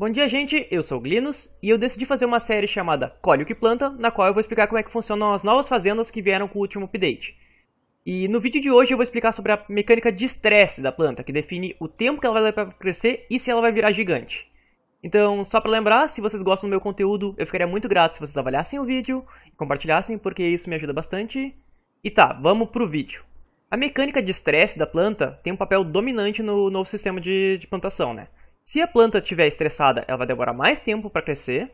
Bom dia, gente! Eu sou o Glinus e eu decidi fazer uma série chamada Colhe o que Planta, na qual eu vou explicar como é que funcionam as novas fazendas que vieram com o último update. E no vídeo de hoje eu vou explicar sobre a mecânica de estresse da planta, que define o tempo que ela vai levar para crescer e se ela vai virar gigante. Então, só para lembrar, se vocês gostam do meu conteúdo, eu ficaria muito grato se vocês avaliassem o vídeo e compartilhassem, porque isso me ajuda bastante. E tá, vamos pro vídeo. A mecânica de estresse da planta tem um papel dominante no novo sistema de, de plantação, né? Se a planta estiver estressada, ela vai demorar mais tempo para crescer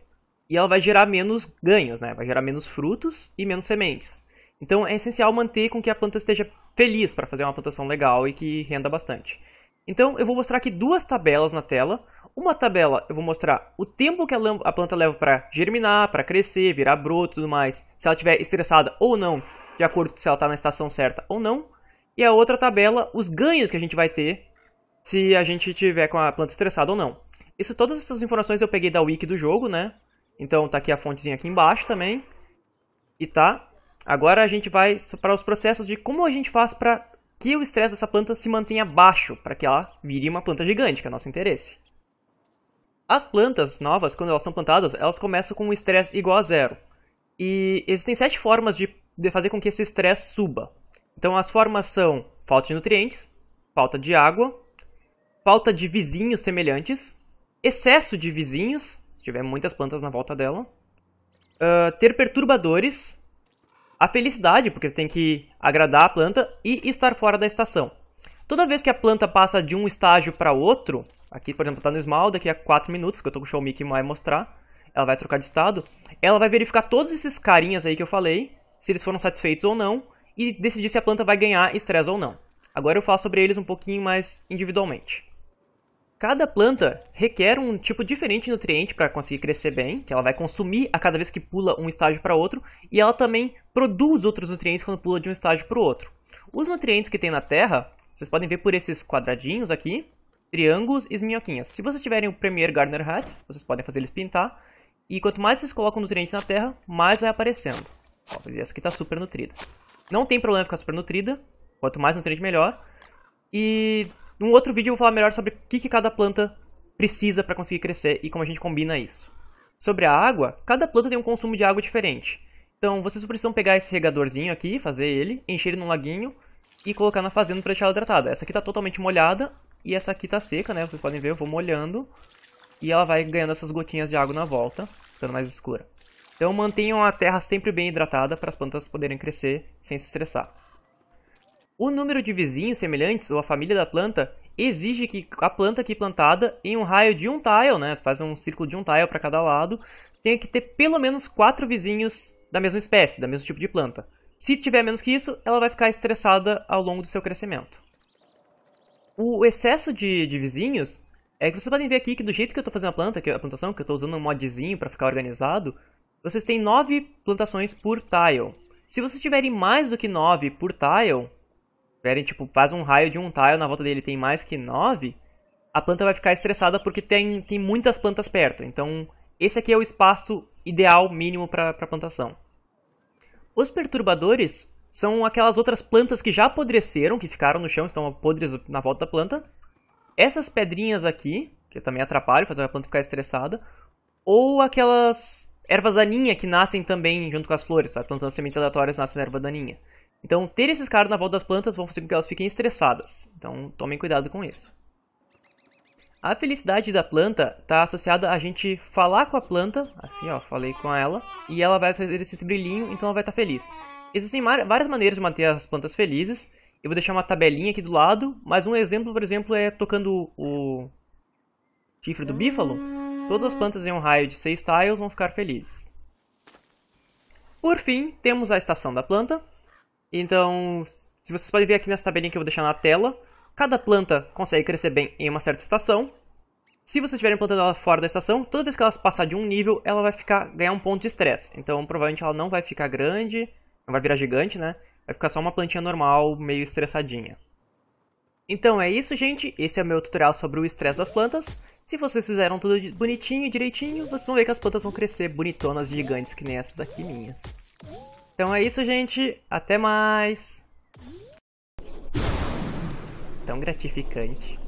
e ela vai gerar menos ganhos, né? Vai gerar menos frutos e menos sementes. Então é essencial manter com que a planta esteja feliz para fazer uma plantação legal e que renda bastante. Então eu vou mostrar aqui duas tabelas na tela. Uma tabela eu vou mostrar o tempo que a planta leva para germinar, para crescer, virar broto e tudo mais, se ela estiver estressada ou não, de acordo com se ela está na estação certa ou não. E a outra tabela, os ganhos que a gente vai ter se a gente tiver com a planta estressada ou não. Isso, todas essas informações eu peguei da wiki do jogo, né? Então tá aqui a fontezinha aqui embaixo também. E tá. Agora a gente vai para os processos de como a gente faz para que o estresse dessa planta se mantenha baixo, para que ela vire uma planta gigante, que é o nosso interesse. As plantas novas, quando elas são plantadas, elas começam com um estresse igual a zero. E existem sete formas de, de fazer com que esse estresse suba. Então as formas são falta de nutrientes, falta de água, falta de vizinhos semelhantes, excesso de vizinhos, se tiver muitas plantas na volta dela, uh, ter perturbadores, a felicidade, porque tem que agradar a planta, e estar fora da estação. Toda vez que a planta passa de um estágio para outro, aqui por exemplo está no small, daqui a 4 minutos, que eu estou com o show mic que vai mostrar, ela vai trocar de estado, ela vai verificar todos esses carinhas aí que eu falei, se eles foram satisfeitos ou não, e decidir se a planta vai ganhar estresse ou não. Agora eu falo sobre eles um pouquinho mais individualmente. Cada planta requer um tipo diferente de nutriente para conseguir crescer bem, que ela vai consumir a cada vez que pula um estágio para outro, e ela também produz outros nutrientes quando pula de um estágio para o outro. Os nutrientes que tem na terra, vocês podem ver por esses quadradinhos aqui, triângulos e minhoquinhas. Se vocês tiverem o Premier Gardener Hat, vocês podem fazer eles pintar, e quanto mais vocês colocam nutrientes na terra, mais vai aparecendo. Ó, essa aqui está super nutrida. Não tem problema ficar super nutrida, quanto mais nutriente melhor. E num outro vídeo eu vou falar melhor sobre o que, que cada planta precisa para conseguir crescer e como a gente combina isso. Sobre a água, cada planta tem um consumo de água diferente. Então vocês precisam pegar esse regadorzinho aqui, fazer ele, encher ele num laguinho e colocar na fazenda para deixar ela hidratada. Essa aqui está totalmente molhada e essa aqui está seca, né? Vocês podem ver, eu vou molhando e ela vai ganhando essas gotinhas de água na volta, ficando mais escura. Então mantenham a terra sempre bem hidratada para as plantas poderem crescer sem se estressar. O número de vizinhos semelhantes, ou a família da planta, exige que a planta aqui plantada, em um raio de um tile, né, faz um círculo de um tile para cada lado, tenha que ter pelo menos quatro vizinhos da mesma espécie, da mesmo tipo de planta. Se tiver menos que isso, ela vai ficar estressada ao longo do seu crescimento. O excesso de, de vizinhos é que vocês podem ver aqui que do jeito que eu estou fazendo a planta, que é a plantação, que eu estou usando um modzinho para ficar organizado, vocês têm nove plantações por tile. Se vocês tiverem mais do que nove por tile, tiverem, tipo, faz um raio de um tile, na volta dele tem mais que nove, a planta vai ficar estressada porque tem, tem muitas plantas perto. Então, esse aqui é o espaço ideal mínimo para plantação. Os perturbadores são aquelas outras plantas que já apodreceram, que ficaram no chão, estão podres na volta da planta. Essas pedrinhas aqui, que também atrapalham, fazem a planta ficar estressada. Ou aquelas ervas daninha que nascem também junto com as flores, tá? plantando sementes aleatórias nascem erva daninha. Então, ter esses caras na volta das plantas vão fazer com que elas fiquem estressadas. Então, tomem cuidado com isso. A felicidade da planta está associada a gente falar com a planta, assim ó, falei com ela, e ela vai fazer esse brilhinho, então ela vai estar tá feliz. Existem várias maneiras de manter as plantas felizes, eu vou deixar uma tabelinha aqui do lado, mas um exemplo, por exemplo, é tocando o chifre do bífalo, todas as plantas em um raio de 6 tiles vão ficar felizes. Por fim, temos a estação da planta, então, se vocês podem ver aqui nessa tabelinha que eu vou deixar na tela, cada planta consegue crescer bem em uma certa estação. Se vocês estiverem plantando ela fora da estação, toda vez que ela passar de um nível, ela vai ficar, ganhar um ponto de estresse. Então, provavelmente ela não vai ficar grande, não vai virar gigante, né? Vai ficar só uma plantinha normal, meio estressadinha. Então é isso, gente. Esse é o meu tutorial sobre o estresse das plantas. Se vocês fizeram tudo bonitinho e direitinho, vocês vão ver que as plantas vão crescer bonitonas, gigantes, que nem essas aqui minhas. Então é isso, gente. Até mais! Tão gratificante.